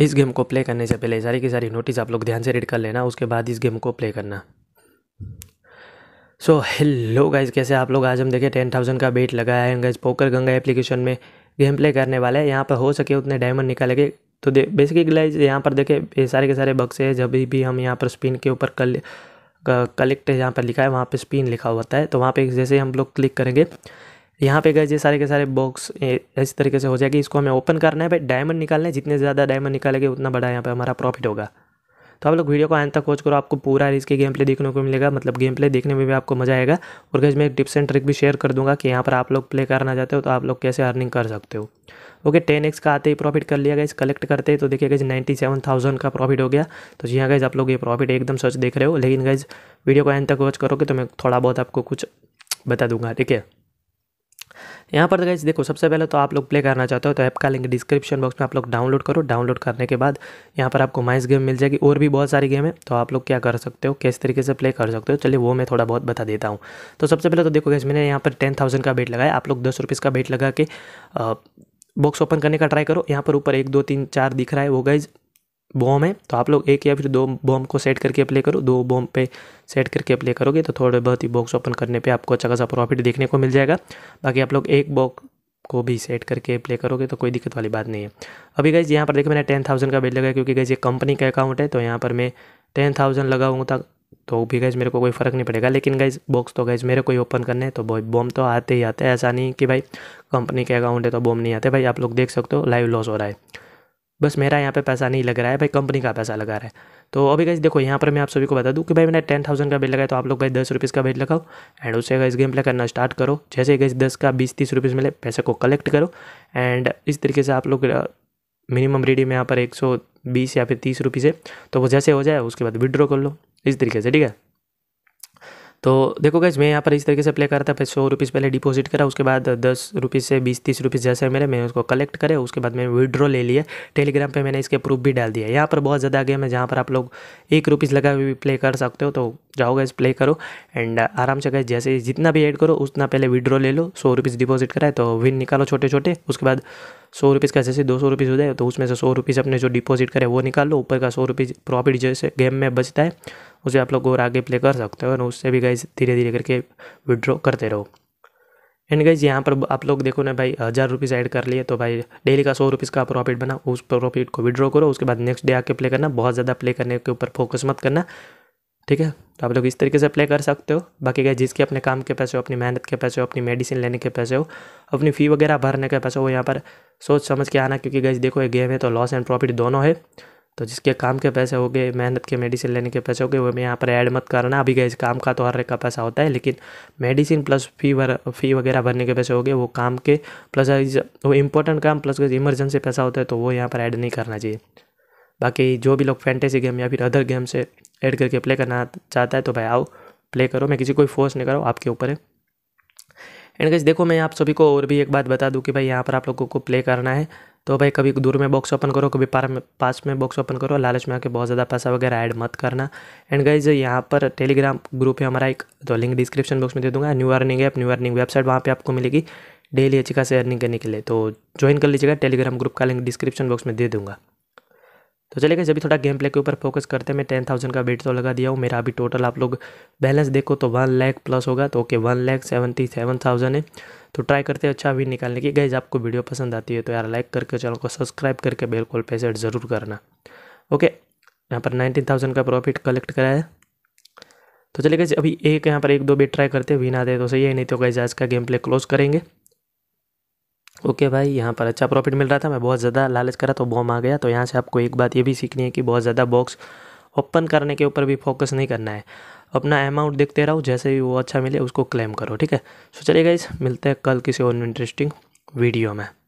इस गेम को प्ले करने से पहले सारी की सारी नोटिस आप लोग ध्यान से रीड कर लेना उसके बाद इस गेम को प्ले करना सो हेलो गाइज कैसे आप लोग आज हम देखें टेन थाउजेंड का बेट लगाया है गाइज पोकर गंगा एप्लीकेशन में गेम प्ले करने वाले हैं यहाँ पर हो सके उतने डायमंड निकालेंगे तो बेसिकली गाइज यहाँ पर देखे ये सारे के सारे बक्स हैं जब भी हम यहाँ पर स्पिन के ऊपर कल कलेक्ट यहाँ पर लिखा है वहाँ पर स्पिन लिखा हुआ है तो वहाँ पर जैसे हम लोग क्लिक करेंगे यहाँ पे गए ये सारे के सारे बॉक्स इस तरीके से हो जाएगी इसको हमें ओपन करना है भाई डायमंड निकालना है जितने ज़्यादा डायमंड निकालेंगे उतना बड़ा यहाँ पे हमारा प्रॉफिट होगा तो आप लोग वीडियो को आने तक वॉच करो आपको पूरा इसके गेम प्ले देखने को मिलेगा मतलब गेम प्ले देखने में भी आपको मजा आएगा और गज मैं एक टिप्स एंड ट्रिक भी शेयर कर दूंगा कि यहाँ पर आप लोग प्ले करना चाहते हो तो आप लोग कैसे अर्निंग कर सकते हो ओके टेन एक्स का आते ही प्रॉफिट कर लिया गया कलेक्ट करते तो देखिए गज नाइन्टी सेवन थाउजेंड का प्रॉफिट हो गया तो जी हाँ आप लोग ये प्रॉफिट एकदम सच देख रहे हो लेकिन गज़ वीडियो को एंड तक वॉच करोगे तो मैं थोड़ा बहुत आपको कुछ बता दूंगा ठीक है यहाँ पर गाइज देखो सबसे पहले तो आप लोग प्ले करना चाहते हो तो ऐप का लिंक डिस्क्रिप्शन बॉक्स में आप लोग डाउनलोड करो डाउनलोड करने के बाद यहाँ पर आपको माइस गेम मिल जाएगी और भी बहुत सारी गेम है तो आप लोग क्या कर सकते हो किस तरीके से प्ले कर सकते हो चलिए वो मैं थोड़ा बहुत बता देता हूँ तो सबसे पहले तो देखो गैस मैंने यहाँ पर टेन थाउजेंड का बेट लगाया आप लोग दस रुपीज़ का बेट लगा के बॉक्स ओपन करने का ट्राई करो यहाँ पर ऊपर एक दो तीन चार दिख रहा है वो गाइज बॉम है तो आप लोग एक या फिर दो बॉम को सेट करके अप्लाई करो दो बॉम पे सेट करके अप्लाई करोगे तो थोड़े बहुत ही बॉक्स ओपन करने पे आपको अच्छा खासा प्रॉफिट देखने को मिल जाएगा बाकी आप लोग एक बॉक्स को भी सेट करके प्ले करोगे तो कोई दिक्कत वाली बात नहीं है अभी गई यहाँ पर देखिए मैंने टेन थाउजेंड का बेट लगाया क्योंकि गई ये कंपनी का अकाउंट है तो यहाँ पर मैं टेन थाउजेंड लगाऊंगा तो भी गैज मेरे को कोई फ़र्क नहीं पड़ेगा लेकिन गैज बॉक्स तो गैज मेरे को ही ओपन करने है तो बॉम तो आते ही आते हैं ऐसा नहीं कि भाई कंपनी के अकाउंट है तो बॉम नहीं आते भाई आप लोग देख सकते हो लाइव लॉस हो रहा है बस मेरा यहाँ पे पैसा नहीं लग रहा है भाई कंपनी का पैसा लगा रहा है तो अभी गाइज देखो यहाँ पर मैं आप सभी को बता दूँ कि भाई मैंने टेन थाउजेंड का बिल लगाया तो आप लोग भाई दस रुपीज़ का बिल लगाओ एंड उससे गाइज गेम प्ले करना स्टार्ट करो जैसे ही गाइज दस का बीस तीस रुपीज़ मिले पैसे को कलेक्ट करो एंड इस तरीके से आप लोग मिनिमम रेडी में यहाँ पर एक सौ बीस या फिर तीस रुपीज़ है तो वो जैसे हो जाए उसके बाद विड्रॉ कर लो इस तरीके से ठीक है तो देखो गैस मैं यहाँ पर इस तरीके से प्ले करता था सौ रुपीज़ पहले डिपॉजिट करा उसके बाद दस रुपीज़ से बीस तीस रुपीज़ जैसे मेरे मैं उसको कलेक्ट करे उसके बाद मैंने विड्रॉ ले लिया टेलीग्राम पर मैंने इसके प्रूफ भी डाल दिया यहाँ पर बहुत ज़्यादा गेम है जहाँ पर आप लोग एक रुपीज़ लगा भी प्ले कर सकते हो तो जाओ गैस प्ले करो एंड आराम से गए जैसे जितना भी ऐड करो उतना पहले विड्रॉ ले लो सौ रुपीज़ डिपॉजिट कराए तो विन निकालो छोटे छोटे उसके बाद सौ रुपीज़ का जैसे दो सौ रुपीज़ हो जाए तो उसमें से सौ रुपीज़ अपने जो डिपॉजिट करे वो निकाल लो ऊपर का सौ रुपीज़ प्रॉफिट जैसे गेम में बचता है उसे आप लोग और आगे प्ले कर सकते हो और उससे भी गाइज धीरे धीरे करके विड्रॉ करते रहो एंड गाइज यहाँ पर आप लोग देखो ना भाई हज़ार रुपीज़ ऐड कर लिए तो भाई डेली का सौ रुपीज़ का प्रॉफिट बना उस प्रॉफिट को विड्रॉ करो उसके बाद नेक्स्ट डे आके प्ले करना बहुत ज़्यादा प्ले करने के ऊपर फोकस मत करना ठीक है तो आप लोग इस तरीके से प्ले कर सकते हो बाकी गए जिसके अपने काम के पैसे हो अपनी मेहनत के पैसे हो अपनी मेडिसिन लेने के पैसे हो अपनी फ़ी वगैरह भरने के पैसे हो यहाँ पर सोच समझ के आना क्योंकि गाइज देखो ये गेम है तो लॉस एंड प्रॉफिट दोनों है तो जिसके काम के पैसे हो गए मेहनत के मेडिसिन लेने के पैसे हो गए वो मैं यहाँ पर ऐड मत करना अभी गए काम का तो हर एक का पैसा होता है लेकिन मेडिसिन प्लस फी वर फी वगैरह भरने के पैसे हो गए वो काम के प्लस वो इंपॉर्टेंट काम प्लस इमरजेंसी पैसा होता है तो वो यहाँ पर ऐड नहीं करना चाहिए बाकी जो भी लोग फैंटेसी गेम या फिर अदर गेम से ऐड करके प्ले करना चाहता है तो भाई आओ प्ले करो मैं किसी को फोर्स नहीं कर रहा हूँ आपके ऊपर है एंड गज देखो मैं आप सभी को और भी एक बात बता दूं कि भाई यहाँ पर आप लोगों को प्ले करना है तो भाई कभी दूर में बॉक्स ओपन करो कभी पार में पास में बॉक्स ओपन करो लालच में आके बहुत ज़्यादा पैसा वगैरह ऐड मत करना एंड गाइज यहाँ पर टेलीग्राम ग्रुप है हमारा एक तो लिंक डिस्क्रिप्शन बॉक्स में दे दूँगा new earning app new earning website वहाँ पर आपको मिलेगी डेली अच्छी खासी अर्निंग करने के लिए तो ज्वाइन कर लीजिएगा टेलीग्राम ग्रुप का लिंक डिस्क्रिप्शन बॉक्स में दे दूँगा तो चलिए जब भी थोड़ा गेम प्ले के ऊपर फोकस करते हैं मैं टेन थाउजेंड का बेट तो लगा दिया हूँ मेरा अभी टोटल आप लोग बैलेंस देखो तो वन लैख प्लस होगा तो okay one lakh seventy seven thousand है तो ट्राई करते हैं अच्छा विन निकालने की गई आपको वीडियो पसंद आती है तो यार लाइक करके चैनल को सब्सक्राइब करके बिल्कुल पैसे ज़रूर करना ओके यहाँ पर नाइनटीन थाउजेंड का प्रॉफिट कलेक्ट कराया तो चलिए गए अभी एक यहाँ पर एक दो बेट ट्राई करते हैं विन आते तो सही है नहीं तो गई आज का गेम प्ले क्लोज करेंगे ओके okay भाई यहाँ पर अच्छा प्रॉफिट मिल रहा था मैं बहुत ज़्यादा लालच करा तो बॉम आ गया तो यहाँ से आपको एक बात ये भी सीखनी है कि बहुत ज़्यादा बॉक्स ओपन करने के ऊपर भी फोकस नहीं करना है अपना अमाउंट देखते रहो जैसे ही वो अच्छा मिले उसको क्लेम करो ठीक है सो चलिए गाइज मिलते हैं कल किसी और इंटरेस्टिंग वीडियो में